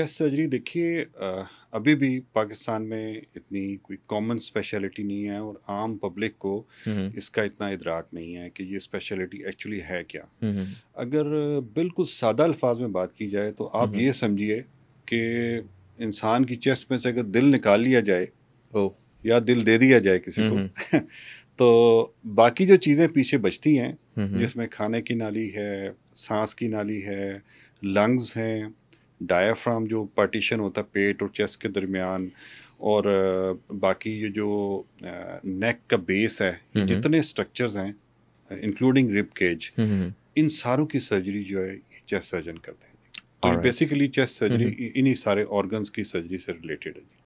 yes surgery देखिए अभी भी पाकिस्तान में इतनी कोई कॉमन स्पेशलिटी नहीं है और आम पब्लिक को इसका इतना इदराक नहीं है कि ये स्पेशलिटी एक्चुअली है क्या अगर बिल्कुल सादा अल्फाज में बात की जाए तो आप ये समझिए कि इंसान की चेस्ट में से अगर दिल निकाल लिया जाए या दिल दे दिया जाए किसी को तो बाकी जो चीज़ें पीछे बचती हैं जिसमें खाने की नाली है सांस की नाली है लंग्स हैं डायाफ्राम जो पार्टीशन होता है पेट और चेस्ट के दरमियान और बाकी ये जो नेक का बेस है जितने स्ट्रक्चर्स हैं इंक्लूडिंग रिप केज इन सारों की सर्जरी जो है चेस्ट सर्जन करते हैं तो बेसिकली चेस्ट सर्जरी इन्हीं सारे ऑर्गन्स की सर्जरी से रिलेटेड है